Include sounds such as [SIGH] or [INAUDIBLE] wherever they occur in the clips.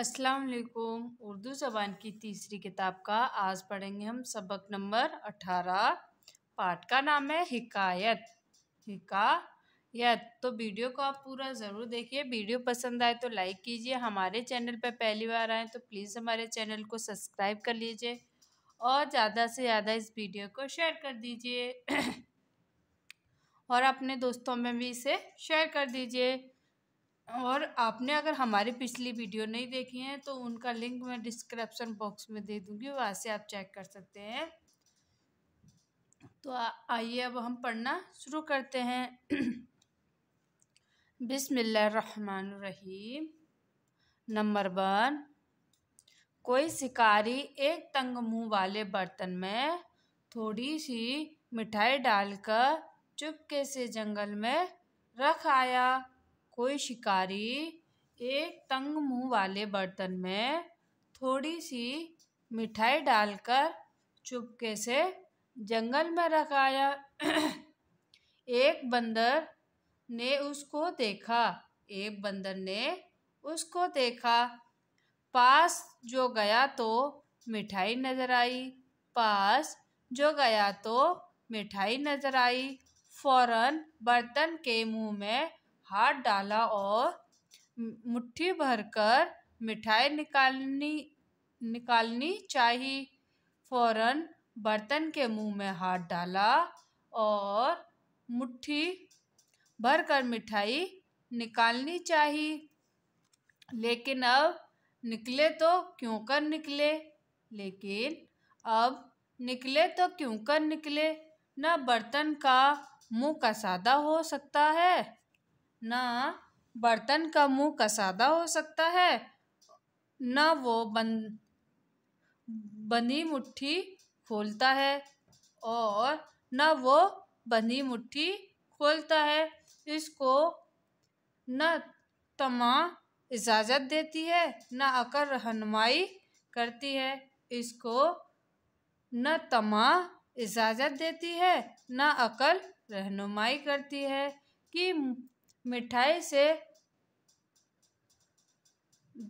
अस्सलाम वालेकुम उर्दू ज़बान की तीसरी किताब का आज पढ़ेंगे हम सबक नंबर अठारह पाठ का नाम है हिकायत हिकायत तो वीडियो को आप पूरा ज़रूर देखिए वीडियो पसंद आए तो लाइक कीजिए हमारे चैनल पर पहली बार आए तो प्लीज़ हमारे चैनल को सब्सक्राइब कर लीजिए और ज़्यादा से ज़्यादा इस वीडियो को शेयर कर दीजिए और अपने दोस्तों में भी इसे शेयर कर दीजिए और आपने अगर हमारी पिछली वीडियो नहीं देखी है तो उनका लिंक मैं डिस्क्रिप्शन बॉक्स में दे दूँगी वहाँ से आप चेक कर सकते हैं तो आइए अब हम पढ़ना शुरू करते हैं [CLEARS THROAT] बिसमीम नंबर वन कोई शिकारी एक तंग मुंह वाले बर्तन में थोड़ी सी मिठाई डालकर चुपके से जंगल में रख आया कोई शिकारी एक तंग मुंह वाले बर्तन में थोड़ी सी मिठाई डालकर चुपके से जंगल में रख आया एक बंदर ने उसको देखा एक बंदर ने उसको देखा पास जो गया तो मिठाई नज़र आई पास जो गया तो मिठाई नज़र आई फौरन बर्तन के मुंह में हाथ डाला और मुट्ठी भरकर मिठाई निकालनी निकालनी चाहिए फौरन बर्तन के मुंह में हाथ डाला और मुट्ठी भरकर मिठाई निकालनी चाहिए लेकिन अब निकले तो क्यों कर निकले लेकिन अब निकले तो क्यों कर निकले न बर्तन का मुंह कसादा हो सकता है ना बर्तन का मुंह कसादा हो सकता है न वो बन बनी मुट्ठी खोलता है और न वो बनी मुट्ठी खोलता है इसको न तमा इजाज़त देती है न आकर रहनुमाई करती है इसको न तमा इजाज़त देती है न अकल रहनुमाई करती है कि मिठाई से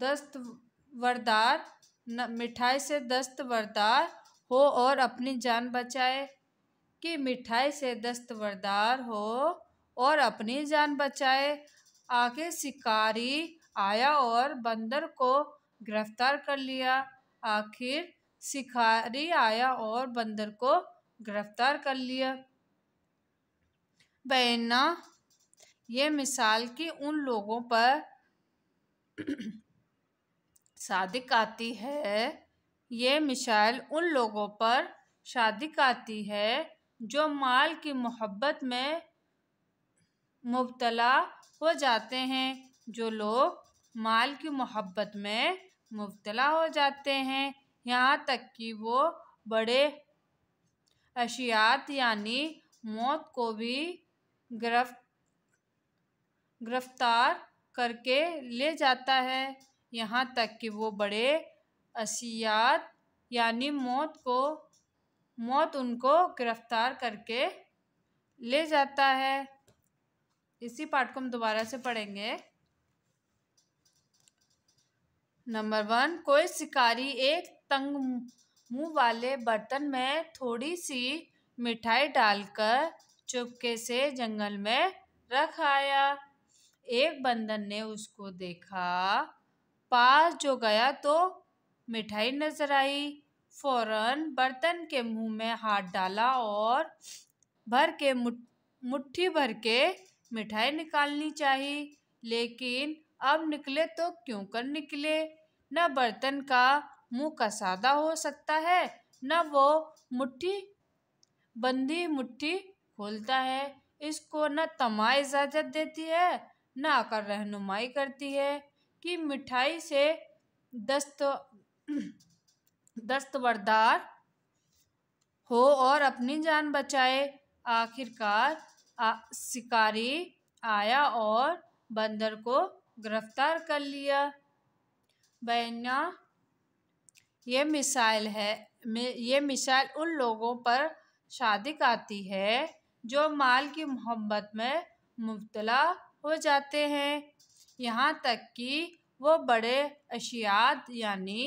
दस्तवरदार मिठाई से दस्तवरदार हो और अपनी जान बचाए कि मिठाई से दस्तवरदार हो और अपनी जान बचाए आगे शिकारी आया और बंदर को गिरफ्तार कर लिया आखिर शिकारी आया और बंदर को गिरफ्तार कर लिया बैना ये मिसाल कि उन लोगों पर शादी आती है ये मिसाल उन लोगों पर शादी आती है जो माल की मोहब्बत में मुबतला हो जाते हैं जो लोग माल की मोहब्बत में मुबतला हो जाते हैं यहाँ तक कि वो बड़े अशियात यानी मौत को भी गिरफ्त गिरफ्तार करके ले जाता है यहाँ तक कि वो बड़े असियात यानी मौत को मौत उनको गिरफ्तार करके ले जाता है इसी पाठ को हम दोबारा से पढ़ेंगे नंबर वन कोई शिकारी एक तंग मुंह वाले बर्तन में थोड़ी सी मिठाई डालकर चुपके से जंगल में रख आया एक बंदर ने उसको देखा पास जो गया तो मिठाई नजर आई फौरन बर्तन के मुंह में हाथ डाला और भर के मुट्ठी भर के मिठाई निकालनी चाहिए लेकिन अब निकले तो क्यों कर निकले न बर्तन का मुंह कसादा हो सकता है न वो मुट्ठी बंदी मुट्ठी खोलता है इसको न तमा इजाज़त देती है कर रहनुमाई करती है कि मिठाई से दस्त दस्तबरदार हो और अपनी जान बचाए आखिरकार शिकारी आया और बंदर को गिरफ्तार कर लिया बैना ये मिसाइल है ये मिसाइल उन लोगों पर शादी आती है जो माल की मोहब्बत में मुबतला हो जाते हैं यहाँ तक कि वो बड़े अशियात यानी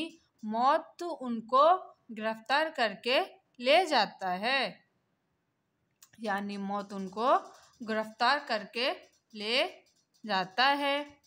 मौत तो उनको गिरफ्तार करके ले जाता है यानी मौत उनको गिरफ्तार करके ले जाता है